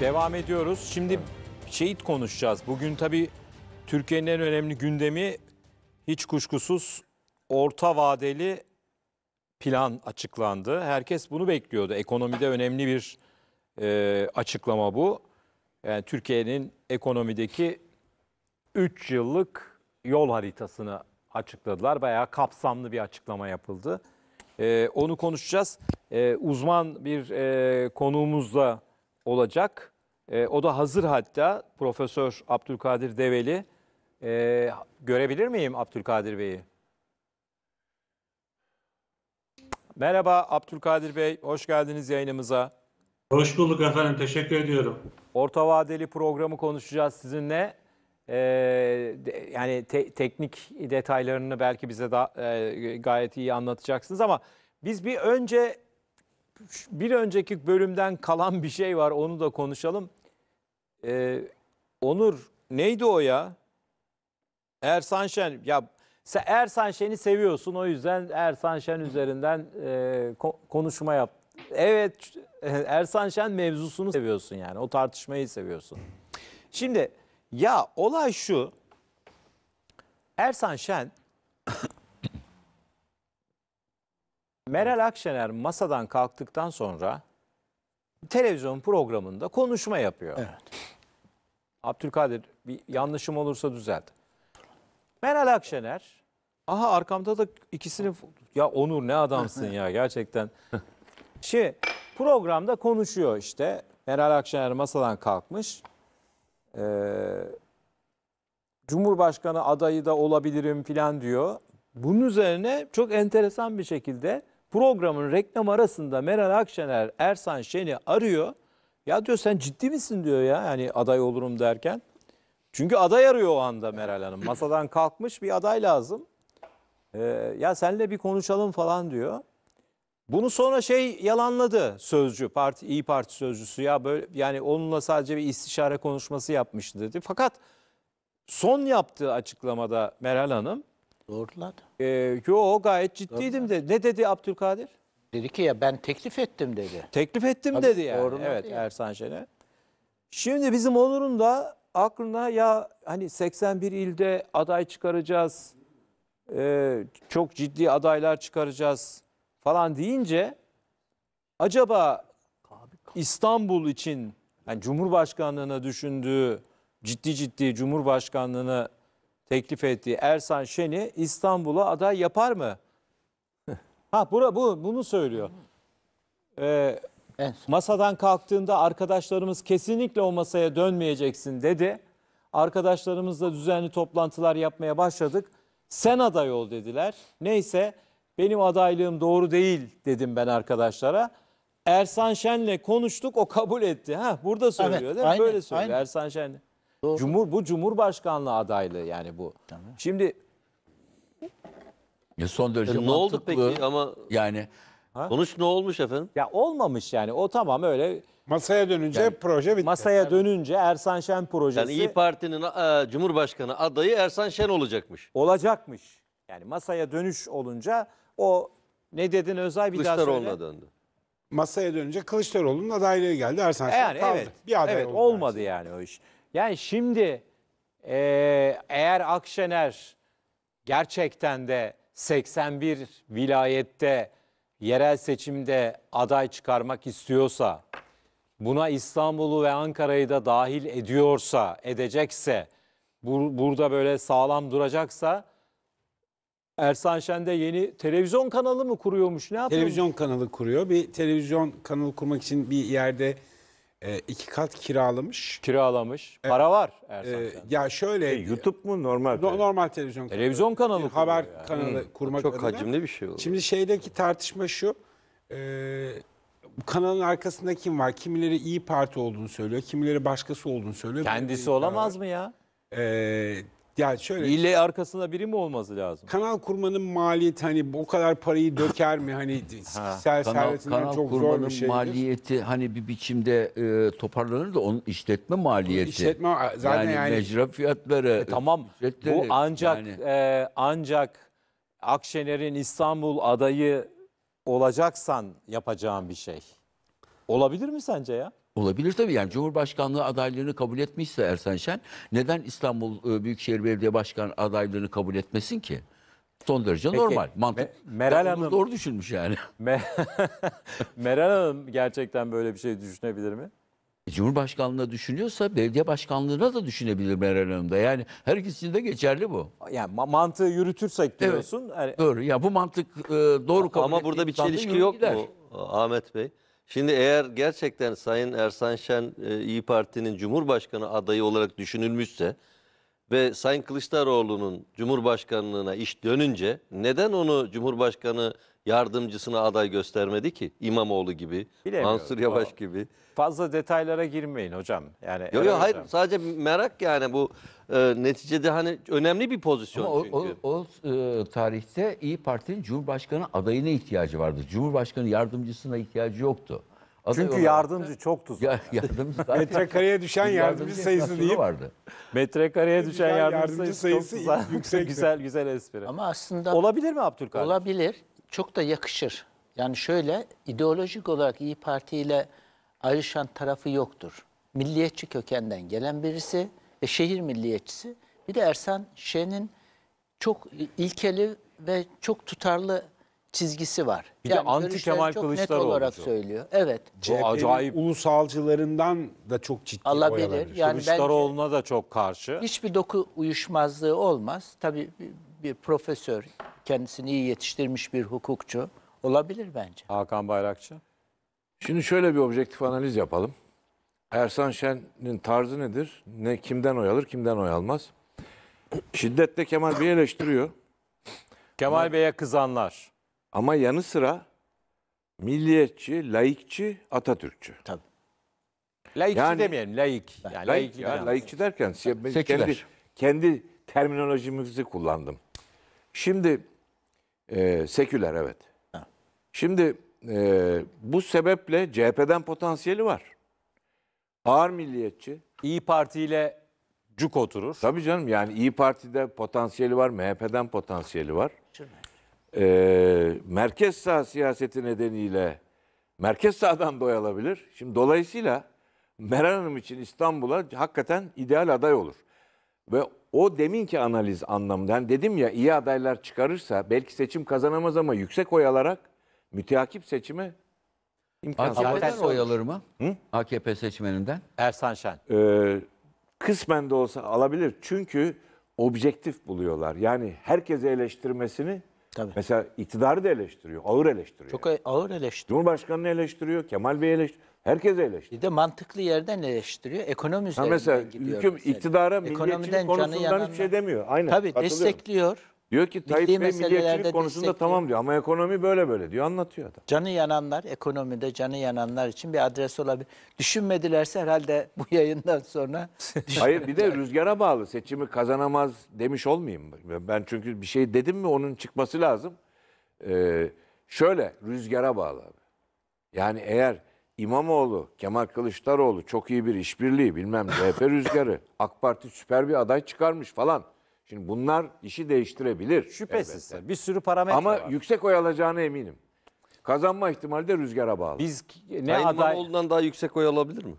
Devam ediyoruz. Şimdi evet. şehit konuşacağız. Bugün tabii Türkiye'nin en önemli gündemi hiç kuşkusuz orta vadeli plan açıklandı. Herkes bunu bekliyordu. Ekonomide önemli bir e, açıklama bu. Yani Türkiye'nin ekonomideki 3 yıllık yol haritasını açıkladılar. Bayağı kapsamlı bir açıklama yapıldı. E, onu konuşacağız. E, uzman bir e, konuğumuzla olacak. E, o da hazır hatta Profesör Abdülkadir Develi. E, görebilir miyim Abdülkadir Bey'i? Merhaba Abdülkadir Bey, hoş geldiniz yayınımıza. Hoş bulduk efendim, teşekkür ediyorum. Orta vadeli programı konuşacağız sizinle. Ee, de, yani te, teknik detaylarını belki bize da, e, gayet iyi anlatacaksınız ama biz bir önce bir önceki bölümden kalan bir şey var onu da konuşalım. Ee, Onur neydi o ya? Ersan Şen. Ya sen Ersan Şen'i seviyorsun o yüzden Ersan Şen üzerinden e, ko konuşma yap. Evet Ersan Şen mevzusunu seviyorsun yani o tartışmayı seviyorsun. Şimdi ya olay şu. Ersan Şen Meral Akşener masadan kalktıktan sonra televizyon programında konuşma yapıyor. Evet. Abdülkadir bir yanlışım olursa düzelt. Meral Akşener aha arkamda da ikisini ya Onur ne adamsın ya gerçekten. Şey programda konuşuyor işte. Meral Akşener masadan kalkmış. Ee, Cumhurbaşkanı adayı da olabilirim filan diyor. Bunun üzerine çok enteresan bir şekilde Programın reklam arasında Meral Akşener Ersan Şen'i arıyor. Ya diyor sen ciddi misin diyor ya yani aday olurum derken. Çünkü aday arıyor o anda Meral Hanım. Masadan kalkmış bir aday lazım. Ee, ya senle bir konuşalım falan diyor. Bunu sonra şey yalanladı sözcü parti İyi Parti sözcüsü ya böyle yani onunla sadece bir istişare konuşması yapmıştı dedi. Fakat son yaptığı açıklamada Meral Hanım Doğruladı. Ee, yo gayet ciddiydim de. Ne dedi Abdülkadir? Dedi ki ya ben teklif ettim dedi. Teklif ettim Tabii, dedi yani. doğruladı Evet yani. Ersan Şen'e. Şimdi bizim Onur'un da aklına ya hani 81 ilde aday çıkaracağız. e, çok ciddi adaylar çıkaracağız falan deyince acaba İstanbul için yani Cumhurbaşkanlığına düşündüğü ciddi ciddi Cumhurbaşkanlığına teklif ettiği Ersan Şen'i İstanbul'a aday yapar mı? ha bura bu bunu söylüyor. Ee, evet. Masadan kalktığında arkadaşlarımız kesinlikle o masaya dönmeyeceksin dedi. Arkadaşlarımızla düzenli toplantılar yapmaya başladık. Sen aday ol dediler. Neyse benim adaylığım doğru değil dedim ben arkadaşlara. Ersan Şen'le konuştuk o kabul etti. Ha burada söylüyor evet, değil mi? Aynen, Böyle söylüyor aynen. Ersan Şen'le. Doğru. Cumhur bu Cumhurbaşkanlığı adaylığı yani bu. Tamam. Şimdi ya son derece e, ne oldu peki ama yani ha? sonuç ne olmuş efendim? Ya olmamış yani o tamam öyle Masaya dönünce yani, proje bitti. Masaya dönünce Ersan Şen projesi. Yani İyi Parti'nin e, Cumhurbaşkanı adayı Ersan Şen olacakmış. Olacakmış. Yani masaya dönüş olunca o ne dedin Özay bir daha söyle. Kılıçdaroğlu'na döndü. Masaya dönünce Kılıçdaroğlu'nun adaylığı geldi. Ersan Şen yani, kaldı. Evet, bir aday evet, olmadı Ersan. yani o iş. Yani şimdi eğer Akşener gerçekten de 81 vilayette yerel seçimde aday çıkarmak istiyorsa, buna İstanbul'u ve Ankara'yı da dahil ediyorsa, edecekse, bu, burada böyle sağlam duracaksa Ersan Şen de yeni televizyon kanalı mı kuruyormuş? Ne yapıyor? Televizyon kanalı kuruyor. Bir televizyon kanalı kurmak için bir yerde e, iki kat kiralamış. Kiralamış. E, Para var Ersan. E, ya şöyle E, YouTube mu normal? no- normal televizyon kanalı. Televizyon kanalı bir haber yani. kanalı kurmak Çok hacimli bir şey oldu. Şimdi şeydeki tartışma şu. e, bu kanalın arkasında kim var? Kimileri iyi Parti olduğunu söylüyor, kimileri başkası olduğunu söylüyor. Kendisi olamaz mı ya? E, yani şöyle Hile arkasında biri mi olması lazım? kanal kurmanın maliyeti hani o kadar parayı döker mi hani kişisel servetinden çok zor kurmanın bir şey. maliyeti hani bir biçimde e, toparlanır da onun işletme maliyeti. İşletme zaten yani, mecra fiyatları. E, tamam. bu ancak Yani e, ancak Akşener'in İstanbul adayı olacaksan yapacağın bir şey. Olabilir mi sence ya? Olabilir tabii yani Cumhurbaşkanlığı adaylığını kabul etmişse Ersan Şen neden İstanbul e, Büyükşehir Belediye Başkanı adaylığını kabul etmesin ki? Son derece Peki, normal. Mantık. Me Meral ya, Hanım doğru düşünmüş yani. Me Meral Hanım gerçekten böyle bir şey düşünebilir mi? E, Cumhurbaşkanlığı düşünüyorsa belediye başkanlığına da düşünebilir Meral Hanım da. Yani her ikisinde de geçerli bu. Yani ma mantığı yürütürsek diyorsun. Evet, yani... Doğru. Ya bu mantık e, doğru kabul Ama burada bir çelişki yok gider. mu Ahmet Bey? Şimdi eğer gerçekten Sayın Ersan Şen e, İyi Parti'nin Cumhurbaşkanı adayı olarak düşünülmüşse ve Sayın Kılıçdaroğlu'nun Cumhurbaşkanlığına iş dönünce neden onu Cumhurbaşkanı yardımcısına aday göstermedi ki? İmamoğlu gibi, Mansur Yavaş o, gibi. Fazla detaylara girmeyin hocam. Yani yok yok hayır hocam. sadece merak yani bu e, neticede hani önemli bir pozisyon Ama çünkü. O, o, o e, tarihte İyi Parti'nin Cumhurbaşkanı adayına ihtiyacı vardı. Cumhurbaşkanı yardımcısına ihtiyacı yoktu. Çünkü yardımcı çok çoktu Ya, yardımcı Metrekareye düşen yardımcı sayısı değil. Vardı. Metrekareye düşen yardımcı, yardımcı sayısı, sayısı yüksek. güzel güzel espri. Ama aslında olabilir mi Abdülkadir? Olabilir. Çok da yakışır. Yani şöyle ideolojik olarak İyi Parti ile ayrışan tarafı yoktur. Milliyetçi kökenden gelen birisi ve şehir milliyetçisi. Bir de Ersan Şen'in çok ilkeli ve çok tutarlı çizgisi var. Bir yani de anti Kemal çok Kılıçdaroğlu olarak çok. söylüyor. Evet. CHP'nin acayip. ulusalcılarından da çok ciddi Allah oy bilir. Yani Kılıçdaroğlu'na da çok karşı. Hiçbir doku uyuşmazlığı olmaz. Tabii bir profesör, kendisini iyi yetiştirmiş bir hukukçu olabilir bence. Hakan Bayrakçı. Şimdi şöyle bir objektif analiz yapalım. Ersan Şen'in tarzı nedir? Ne kimden oy alır, kimden oy almaz? Şiddetle Kemal Bey eleştiriyor. Kemal Bey'e kızanlar. Ama yanı sıra milliyetçi, laikçi, Atatürkçü. Tabii. Laikçi Yani- demeyelim, laik. Yani Laik, laiklik ya, laikçi derken Seküler. kendi, kendi terminolojimizi kullandım. Şimdi e, seküler evet. Şimdi e, bu sebeple CHP'den potansiyeli var. Ağır milliyetçi. İyi Parti ile cuk oturur. Tabii canım yani İyi Parti'de potansiyeli var, MHP'den potansiyeli var e, merkez sağ siyaseti nedeniyle merkez sağdan doy Şimdi dolayısıyla Meral Hanım için İstanbul'a hakikaten ideal aday olur. Ve o deminki analiz anlamında yani dedim ya iyi adaylar çıkarırsa belki seçim kazanamaz ama yüksek oy alarak müteakip seçime imkansız. AKP oy alır mı? Hı? AKP seçmeninden. Ersan Şen. Ee, kısmen de olsa alabilir. Çünkü objektif buluyorlar. Yani herkese eleştirmesini Tabii. Mesela iktidarı da eleştiriyor, ağır eleştiriyor. Çok ağır eleştiriyor. Cumhurbaşkanını eleştiriyor, Kemal Bey eleştiriyor. Herkes eleştiriyor. Bir de mantıklı yerden eleştiriyor. Ekonomi üzerinden mesela, gidiyor. Mesela hüküm iktidara milliyetçilik konusundan hiçbir şey demiyor. Aynen. Tabii destekliyor. Diyor ki Tayyip Bey milliyetçilik konusunda tamam diyor ama ekonomi böyle böyle diyor anlatıyor adam. Canı yananlar ekonomide canı yananlar için bir adres olabilir. Düşünmedilerse herhalde bu yayından sonra. Hayır bir de rüzgara bağlı seçimi kazanamaz demiş olmayayım. Ben çünkü bir şey dedim mi onun çıkması lazım. Ee, şöyle rüzgara bağlı abi. Yani eğer İmamoğlu, Kemal Kılıçdaroğlu çok iyi bir işbirliği bilmem CHP rüzgarı, AK Parti süper bir aday çıkarmış falan. Şimdi bunlar işi değiştirebilir. Şüphesiz. elbette. Bir sürü parametre Ama var. yüksek oy alacağına eminim. Kazanma ihtimali de rüzgara bağlı. Biz ne Sayın aday İmamoğlu'ndan daha yüksek oy alabilir mi?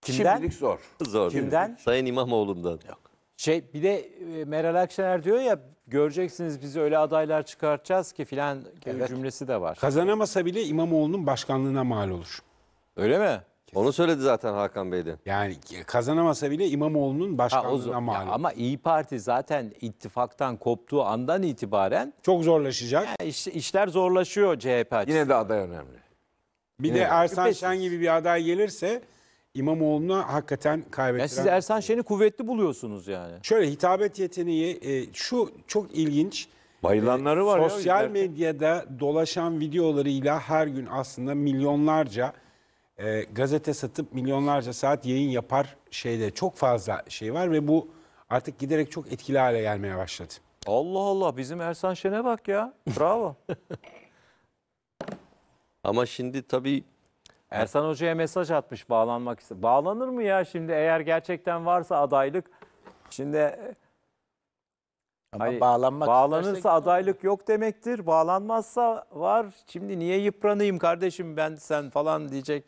kimden? Şimdilik zor. Zor. Kimden? Sayın İmamoğlu'ndan. Yok. Şey bir de e, Meral Akşener diyor ya göreceksiniz bizi öyle adaylar çıkartacağız ki filan gibi e, cümlesi de var. Kazanamasa bile İmamoğlu'nun başkanlığına mal olur. Öyle mi? Onu söyledi zaten Hakan Bey de. Yani kazanamasa bile İmamoğlu'nun Ha, o zo- başkanlığına mal. ama İyi Parti zaten ittifaktan koptuğu andan itibaren Çok zorlaşacak. ya iş- işler zorlaşıyor CHP açısından. Yine de aday önemli. Bir de Ersan Şen gibi bir aday gelirse İmamoğlu'na hakikaten kaybettiren... Ya siz Ersan Şen'i kuvvetli buluyorsunuz yani. Şöyle hitabet yeteneği e, şu çok ilginç. Bayılanları e, var ya. Sosyal medyada dolaşan videolarıyla her gün aslında milyonlarca e, gazete satıp milyonlarca saat yayın yapar şeyde çok fazla şey var ve bu artık giderek çok etkili hale gelmeye başladı. Allah Allah bizim Ersan Şen'e bak ya. Bravo. Ama şimdi tabii Ersan Hoca'ya mesaj atmış bağlanmak istiyor. Bağlanır mı ya şimdi eğer gerçekten varsa adaylık? Şimdi ama Hayır, bağlanmak bağlanırsa adaylık yok demektir. Bağlanmazsa var. Şimdi niye yıpranayım kardeşim ben sen falan diyecek.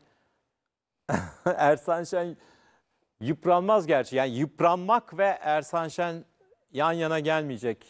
Ersan Şen yıpranmaz gerçi. Yani yıpranmak ve Ersan Şen yan yana gelmeyecek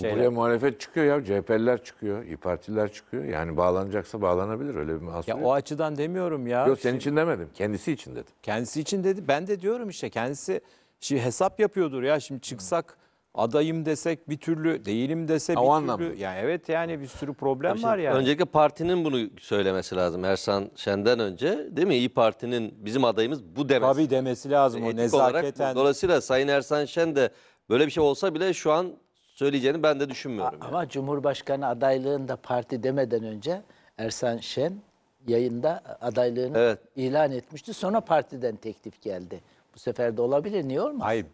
şeyler. Buraya muhalefet çıkıyor ya. CHP'liler çıkıyor, İYİ Partiler çıkıyor. Yani bağlanacaksa bağlanabilir. Öyle bir mahsur Ya o açıdan demiyorum ya. Yok senin için demedim. Kendisi için dedim. Kendisi için dedi. Ben de diyorum işte kendisi şimdi hesap yapıyordur ya. Şimdi çıksak adayım desek bir türlü, değilim dese bir o türlü. Anlamda. Yani evet yani bir sürü problem Şimdi, var yani. Öncelikle partinin bunu söylemesi lazım Ersan Şen'den önce. Değil mi? İyi Parti'nin bizim adayımız bu demesi. Tabii demesi lazım Etik o nezaketen. Olarak, dolayısıyla Sayın Ersan Şen de böyle bir şey olsa bile şu an söyleyeceğini ben de düşünmüyorum. Ama yani. Cumhurbaşkanı adaylığında parti demeden önce Ersan Şen yayında adaylığını evet. ilan etmişti. Sonra partiden teklif geldi. Bu sefer de olabilir. Niye olmaz? Hayır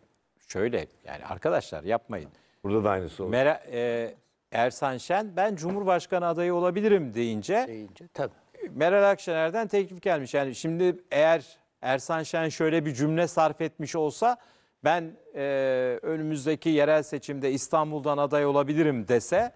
şöyle yani arkadaşlar yapmayın. Burada da aynısı oldu. Mera, e, Ersan Şen ben Cumhurbaşkanı adayı olabilirim deyince, deyince tabii. Meral Akşener'den teklif gelmiş. Yani şimdi eğer Ersan Şen şöyle bir cümle sarf etmiş olsa ben e, önümüzdeki yerel seçimde İstanbul'dan aday olabilirim dese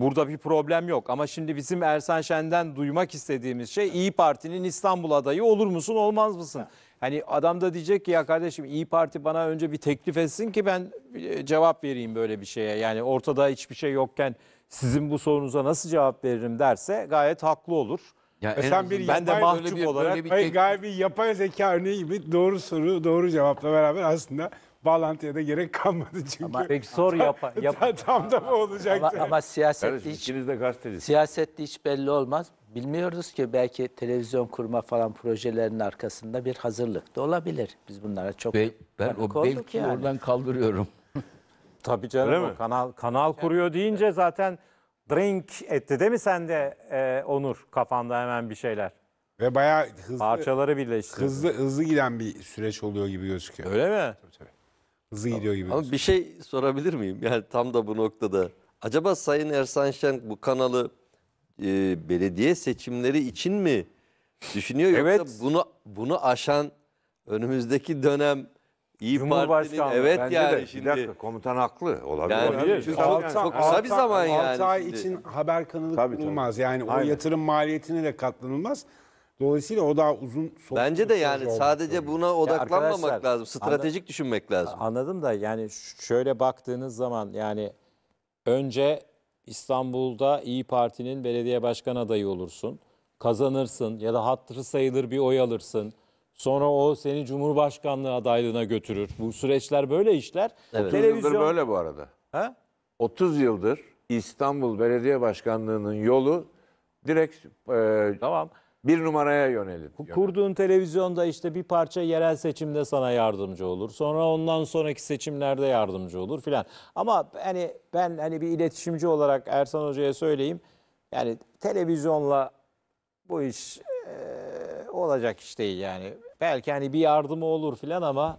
Burada bir problem yok ama şimdi bizim Ersan Şen'den duymak istediğimiz şey İyi Parti'nin İstanbul adayı olur musun olmaz mısın? Hani adam da diyecek ki ya kardeşim İyi Parti bana önce bir teklif etsin ki ben e, cevap vereyim böyle bir şeye. Yani ortada hiçbir şey yokken sizin bu sorunuza nasıl cevap veririm derse gayet haklı olur. Ya e, en sen bir ben de yapay böyle mahcup bir- olarak- böyle bir Hayır, tek- gayet bir yapay zeka örneği gibi doğru soru, doğru cevapla beraber aslında bağlantıya da gerek kalmadı çünkü. Ama pek zor yapa, yap tam da bu olacaktı. Ama, ama siyaset hiç de gazeteci. hiç belli olmaz. Bilmiyoruz ki belki televizyon kurma falan projelerinin arkasında bir hazırlık da olabilir. Biz bunlara çok Be ben o belki yani. oradan kaldırıyorum. Tabii canım Öyle kanal kanal kuruyor deyince zaten drink etti değil mi sende e, Onur kafanda hemen bir şeyler? Ve bayağı hızlı parçaları birleşti. Hızlı hızlı giden bir süreç oluyor gibi gözüküyor. Öyle mi? Tabii tabii. Hızlı gibi. Ama bir şey sorabilir miyim? Yani tam da bu noktada. Acaba Sayın Ersan Şen bu kanalı e, belediye seçimleri için mi düşünüyor? Evet. Yoksa bunu, bunu aşan önümüzdeki dönem İyi Cumhurbaşkanlığı. evet Bence yani de, şimdi. Bir dakika komutan haklı olabilir. Yani, olabilir. Çünkü altı, yani. çok kısa bir zaman yani. 6 ay şimdi. için haber kanalı tabii, kurulmaz. Tabii. Yani Aynen. o yatırım maliyetine de katlanılmaz. Dolayısıyla o daha uzun Bence de yani sadece buna odaklanmamak arkadaşlar, lazım. Stratejik anla- düşünmek lazım. Anladım da yani şöyle baktığınız zaman yani önce İstanbul'da İyi Parti'nin belediye başkan adayı olursun. Kazanırsın ya da hatırı sayılır bir oy alırsın. Sonra o seni Cumhurbaşkanlığı adaylığına götürür. Bu süreçler böyle işler. Evet. 30 yıldır Televizyon- böyle bu arada. Ha? 30 yıldır İstanbul Belediye Başkanlığı'nın yolu direkt e, Tamam bir numaraya yönelin. Bu kurduğun televizyonda işte bir parça yerel seçimde sana yardımcı olur. Sonra ondan sonraki seçimlerde yardımcı olur filan. Ama hani ben hani bir iletişimci olarak Ersan Hoca'ya söyleyeyim. Yani televizyonla bu iş e, olacak iş değil yani. Belki hani bir yardımı olur filan ama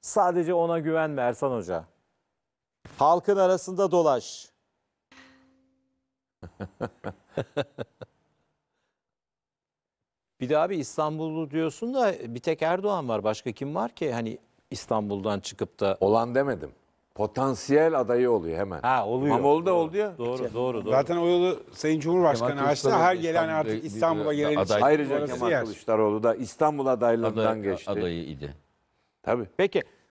sadece ona güvenme Ersan Hoca. Halkın arasında dolaş. Bir de abi İstanbullu diyorsun da bir tek Erdoğan var. Başka kim var ki hani İstanbul'dan çıkıp da Olan demedim. Potansiyel adayı oluyor hemen. Ha oluyor. İmamoğlu da oldu ya. Doğru doğru doğru. Zaten o yolu Sayın Cumhurbaşkanı açtı. Her Kılıçdaroğlu gelen İstanbul'da artık bir- İstanbul'a bir- gelen aday- için Ayrıca orası Kemal yer. Kılıçdaroğlu da İstanbul adaylığından Aday, geçti. adayı idi. Tabii. Peki